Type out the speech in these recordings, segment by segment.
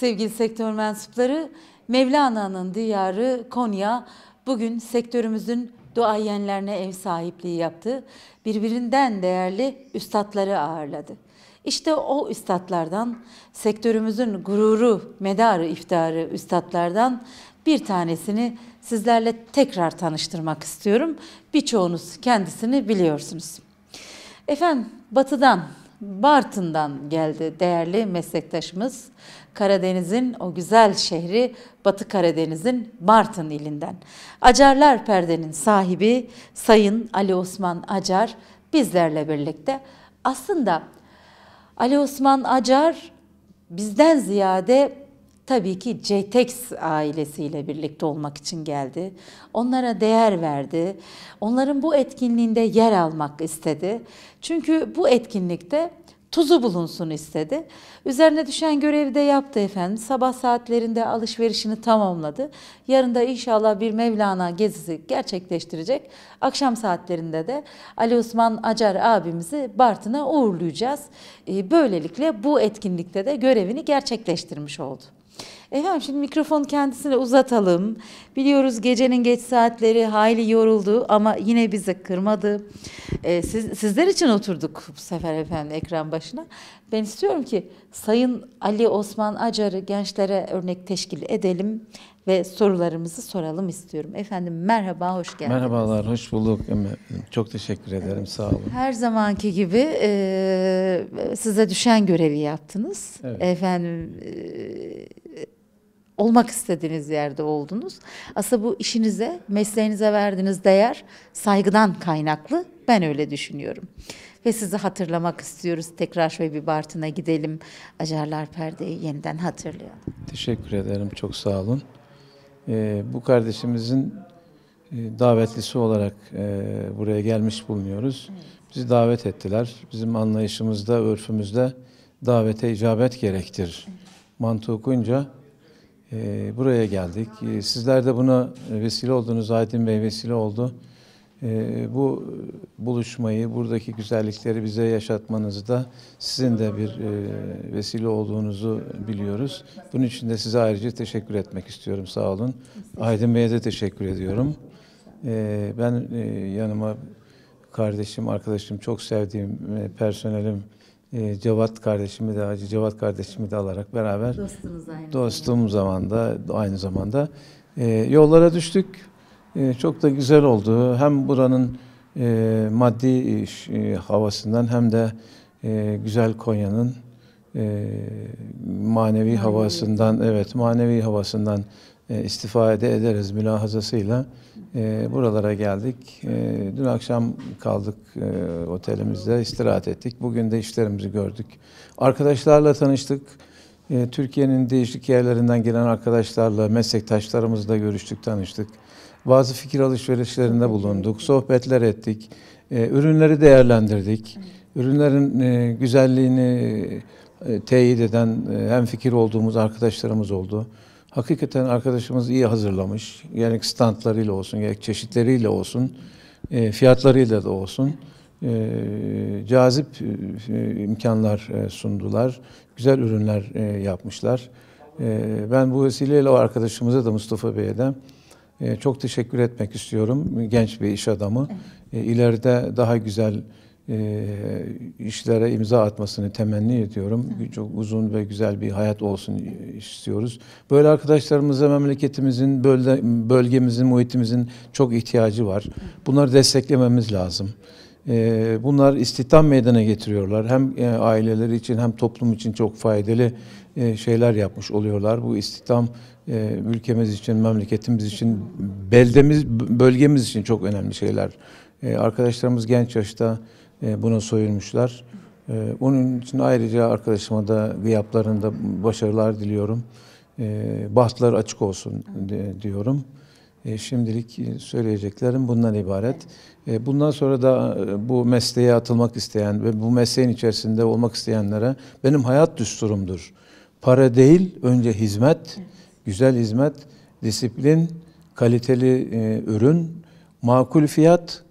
Sevgili sektör mensupları, Mevlana'nın diyarı Konya bugün sektörümüzün duayenlerine ev sahipliği yaptı. Birbirinden değerli üstadları ağırladı. İşte o üstadlardan, sektörümüzün gururu, medarı, iftiharı üstadlardan bir tanesini sizlerle tekrar tanıştırmak istiyorum. Birçoğunuz kendisini biliyorsunuz. Efendim batıdan Bartın'dan geldi değerli meslektaşımız. Karadeniz'in o güzel şehri Batı Karadeniz'in Bartın ilinden. Acarlar Perde'nin sahibi Sayın Ali Osman Acar bizlerle birlikte. Aslında Ali Osman Acar bizden ziyade tabii ki JTEX ailesiyle birlikte olmak için geldi. Onlara değer verdi. Onların bu etkinliğinde yer almak istedi. Çünkü bu etkinlikte tuzu bulunsun istedi. Üzerine düşen görevi de yaptı efendim. Sabah saatlerinde alışverişini tamamladı. Yarın da inşallah bir Mevlana gezisi gerçekleştirecek. Akşam saatlerinde de Ali Osman Acar abimizi Bartın'a uğurlayacağız. Ee, böylelikle bu etkinlikte de görevini gerçekleştirmiş oldu. Efendim şimdi mikrofon kendisine uzatalım. Biliyoruz gecenin geç saatleri hayli yoruldu ama yine bize kırmadı. Ee, siz, sizler için oturduk bu sefer efendim ekran başına. Ben istiyorum ki Sayın Ali Osman Acar'ı gençlere örnek teşkil edelim ve sorularımızı soralım istiyorum. Efendim merhaba, hoş geldiniz. Merhabalar, hoş bulduk. Çok teşekkür ederim, evet. sağ olun. Her zamanki gibi e, size düşen görevi yaptınız. Evet. Efendim e, olmak istediğiniz yerde oldunuz. Aslında bu işinize, mesleğinize verdiğiniz değer saygıdan kaynaklı. Ben öyle düşünüyorum. Ve sizi hatırlamak istiyoruz. Tekrar şöyle bir Bartın'a gidelim. Acarlar Perde'yi yeniden hatırlayalım. Teşekkür ederim. Çok sağ olun. Ee, bu kardeşimizin e, davetlisi olarak e, buraya gelmiş bulunuyoruz. Evet. Bizi davet ettiler. Bizim anlayışımızda, örfümüzde davete icabet gerektir. Evet. Mantığı okuyunca ee, buraya geldik. E, sizler de buna e, vesile oldunuz, Aydın Bey vesile oldu. Ee, bu buluşmayı, buradaki güzellikleri bize yaşatmanızı da sizin de bir e, vesile olduğunuzu biliyoruz. Bunun için de size ayrıca teşekkür etmek istiyorum, sağ olun. Aydın Bey'e de teşekkür ediyorum. ben e, yanıma kardeşim, arkadaşım, çok sevdiğim e, personelim, e, Cevat kardeşimi de Hacı Cevat kardeşimi de alarak beraber dostumuz aynı dostum zamanda aynı zamanda e, yollara düştük. E, çok da güzel oldu. Hem buranın e, maddi e, havasından hem de e, güzel Konya'nın e, manevi havasından evet manevi havasından e, istifade ederiz mülahazasıyla e, buralara geldik. E, dün akşam kaldık e, otelimizde istirahat ettik. Bugün de işlerimizi gördük. Arkadaşlarla tanıştık. E, Türkiye'nin değişik yerlerinden gelen arkadaşlarla, meslektaşlarımızla görüştük, tanıştık. Bazı fikir alışverişlerinde bulunduk, sohbetler ettik. E, ürünleri değerlendirdik. Ürünlerin e, güzelliğini e, teyit eden e, hem fikir olduğumuz arkadaşlarımız oldu hakikaten arkadaşımız iyi hazırlamış. Gerek standlarıyla olsun, gerek çeşitleriyle olsun, e, fiyatlarıyla da olsun e, cazip e, imkanlar e, sundular. Güzel ürünler e, yapmışlar. E, ben bu vesileyle o arkadaşımıza da Mustafa Bey'e de e, çok teşekkür etmek istiyorum. Genç bir iş adamı. E, ileride daha güzel e, işlere imza atmasını temenni ediyorum. Çok uzun ve güzel bir hayat olsun istiyoruz. Böyle arkadaşlarımıza memleketimizin, bölgemizin, muhitimizin çok ihtiyacı var. Bunları desteklememiz lazım. E, bunlar istihdam meydana getiriyorlar. Hem e, aileleri için hem toplum için çok faydalı şeyler yapmış oluyorlar. Bu istihdam ülkemiz için, memleketimiz için, beldemiz, bölgemiz için çok önemli şeyler. Arkadaşlarımız genç yaşta e, buna soyulmuşlar. E, onun için ayrıca arkadaşıma da gıyaplarında başarılar diliyorum. E, bahtlar açık olsun diyorum. Şimdilik söyleyeceklerim bundan ibaret. Bundan sonra da bu mesleğe atılmak isteyen ve bu mesleğin içerisinde olmak isteyenlere benim hayat düsturumdur. Para değil, önce hizmet, güzel hizmet, disiplin, kaliteli ürün, makul fiyat,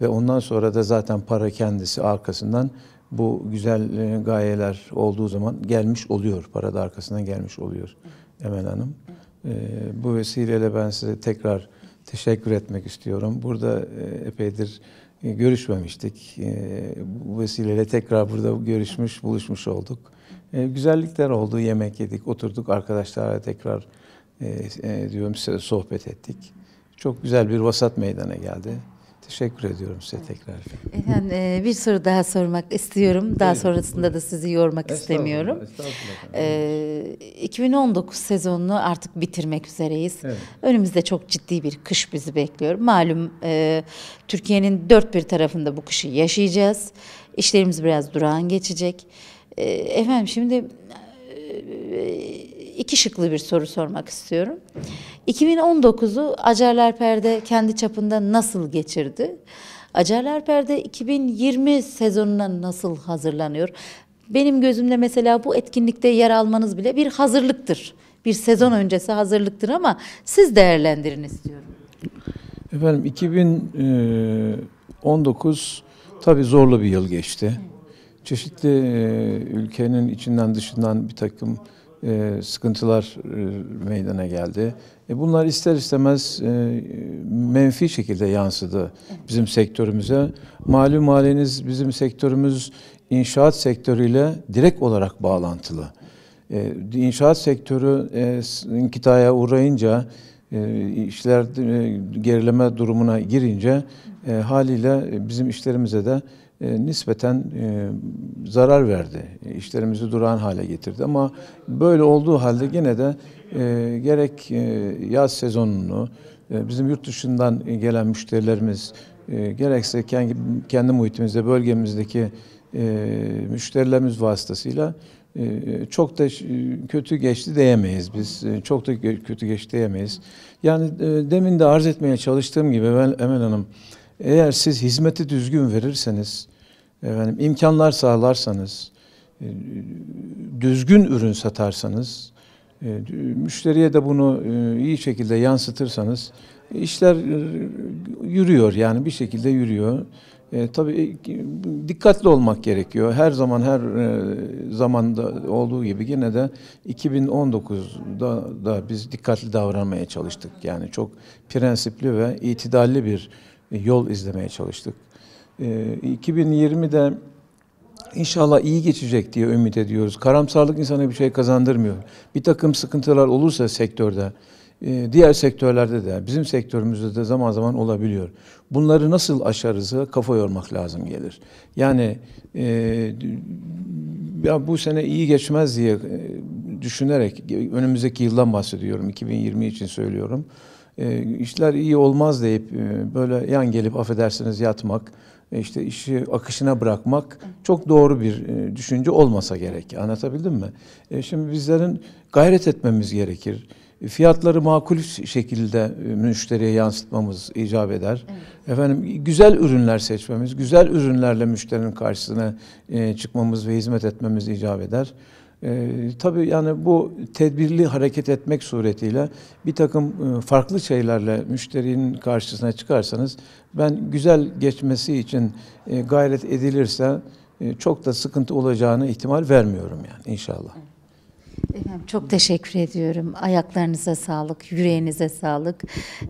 ve ondan sonra da zaten para kendisi arkasından bu güzel e, gayeler olduğu zaman gelmiş oluyor. Para da arkasından gelmiş oluyor Emel Hanım. E, bu vesileyle ben size tekrar teşekkür etmek istiyorum. Burada e, epeydir görüşmemiştik. Bu vesileyle tekrar burada görüşmüş, buluşmuş olduk. Güzellikler oldu, yemek yedik, oturduk arkadaşlarla tekrar diyorum size sohbet ettik. Çok güzel bir vasat meydana geldi. Teşekkür ediyorum size tekrar. Efendim e, bir soru daha sormak istiyorum. Daha sonrasında da sizi yormak estağfurullah, istemiyorum. Estağfurullah. E, 2019 sezonunu artık bitirmek üzereyiz. Evet. Önümüzde çok ciddi bir kış bizi bekliyor. Malum e, Türkiye'nin dört bir tarafında bu kışı yaşayacağız. İşlerimiz biraz durağan geçecek. E, efendim şimdi e, iki şıklı bir soru sormak istiyorum. 2019'u Acarlar Perde kendi çapında nasıl geçirdi? Acarlar Perde 2020 sezonuna nasıl hazırlanıyor? Benim gözümde mesela bu etkinlikte yer almanız bile bir hazırlıktır. Bir sezon öncesi hazırlıktır ama siz değerlendirin istiyorum. Efendim 2019 e, tabii zorlu bir yıl geçti. Çeşitli e, ülkenin içinden dışından bir takım e, sıkıntılar e, meydana geldi. E, bunlar ister istemez e, menfi şekilde yansıdı bizim sektörümüze. Malum haliniz bizim sektörümüz inşaat sektörüyle direkt olarak bağlantılı. E, inşaat sektörü e, inkitaya uğrayınca e, işler e, gerileme durumuna girince e, haliyle bizim işlerimize de e, nispeten e, zarar verdi. E, işlerimizi duran hale getirdi ama böyle olduğu halde yine de e, gerek e, yaz sezonunu e, bizim yurt dışından gelen müşterilerimiz e, gerekse kendi, kendi muhitimizde bölgemizdeki e, müşterilerimiz vasıtasıyla e, çok da kötü geçti diyemeyiz biz. E, çok da kötü geçti diyemeyiz. Yani demin de arz etmeye çalıştığım gibi ben Emel Hanım eğer siz hizmeti düzgün verirseniz, efendim, imkanlar sağlarsanız, e, düzgün ürün satarsanız, e, müşteriye de bunu e, iyi şekilde yansıtırsanız işler yürüyor yani bir şekilde yürüyor. E, tabii dikkatli olmak gerekiyor. Her zaman her e, zamanda olduğu gibi yine de 2019'da da biz dikkatli davranmaya çalıştık. Yani çok prensipli ve itidalli bir yol izlemeye çalıştık. 2020'de ee, inşallah iyi geçecek diye ümit ediyoruz. Karamsarlık insana bir şey kazandırmıyor. Bir takım sıkıntılar olursa sektörde, e, diğer sektörlerde de, bizim sektörümüzde de zaman zaman olabiliyor. Bunları nasıl aşarızı kafa yormak lazım gelir. Yani e, ya bu sene iyi geçmez diye e, düşünerek, önümüzdeki yıldan bahsediyorum, 2020 için söylüyorum e, işler iyi olmaz deyip e, böyle yan gelip affedersiniz yatmak, e, işte işi akışına bırakmak çok doğru bir e, düşünce olmasa gerek. Anlatabildim mi? şimdi bizlerin gayret etmemiz gerekir fiyatları makul şekilde müşteriye yansıtmamız icap eder. Evet. Efendim güzel ürünler seçmemiz, güzel ürünlerle müşterinin karşısına çıkmamız ve hizmet etmemiz icap eder. E, tabii yani bu tedbirli hareket etmek suretiyle bir takım e, farklı şeylerle müşterinin karşısına çıkarsanız ben güzel geçmesi için e, gayret edilirse e, çok da sıkıntı olacağını ihtimal vermiyorum yani inşallah. Evet. Efendim çok teşekkür ediyorum. Ayaklarınıza sağlık, yüreğinize sağlık.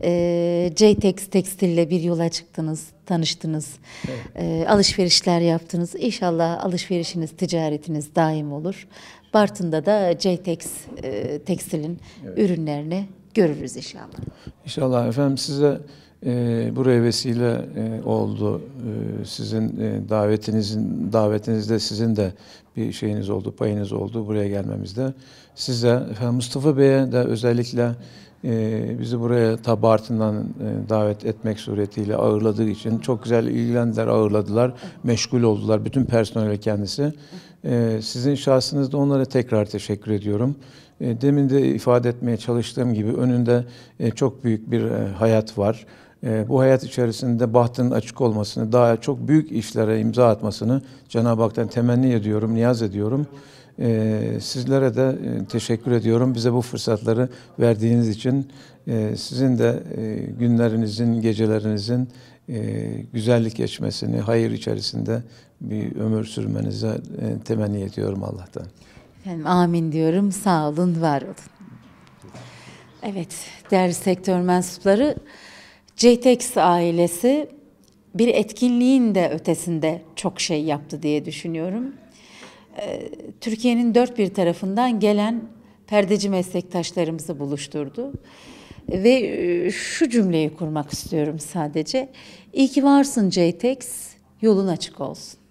Ee, JTEX Tekstil'le bir yola çıktınız, tanıştınız. Evet. Ee, alışverişler yaptınız. İnşallah alışverişiniz, ticaretiniz daim olur. Bartın'da da JTEX e, tekstilin evet. ürünlerini görürüz inşallah. İnşallah efendim size e, buraya vesile e, oldu. E, sizin e, davetinizin davetinizde sizin de bir şeyiniz oldu, payınız oldu buraya gelmemizde. Size efendim Mustafa Bey'e de özellikle ee, bizi buraya tabartından e, davet etmek suretiyle ağırladığı için çok güzel ilgilendiler, ağırladılar, meşgul oldular bütün personel kendisi. E, sizin şahsınızda onlara tekrar teşekkür ediyorum. Ee, demin de ifade etmeye çalıştığım gibi önünde e, çok büyük bir e, hayat var. bu hayat içerisinde bahtının açık olmasını, daha çok büyük işlere imza atmasını Cenab-ı Hak'tan temenni ediyorum, niyaz ediyorum. Evet. Ee, sizlere de e, teşekkür ediyorum. Bize bu fırsatları verdiğiniz için e, sizin de e, günlerinizin, gecelerinizin güzellik geçmesini, hayır içerisinde bir ömür sürmenize temenni ediyorum Allah'tan. Efendim amin diyorum. Sağ olun, var olun. Evet, değerli sektör mensupları, JTEX ailesi bir etkinliğin de ötesinde çok şey yaptı diye düşünüyorum. Ee, Türkiye'nin dört bir tarafından gelen perdeci meslektaşlarımızı buluşturdu. Ve e, şu cümleyi kurmak istiyorum sadece. İyi ki varsın JTEX, yolun açık olsun.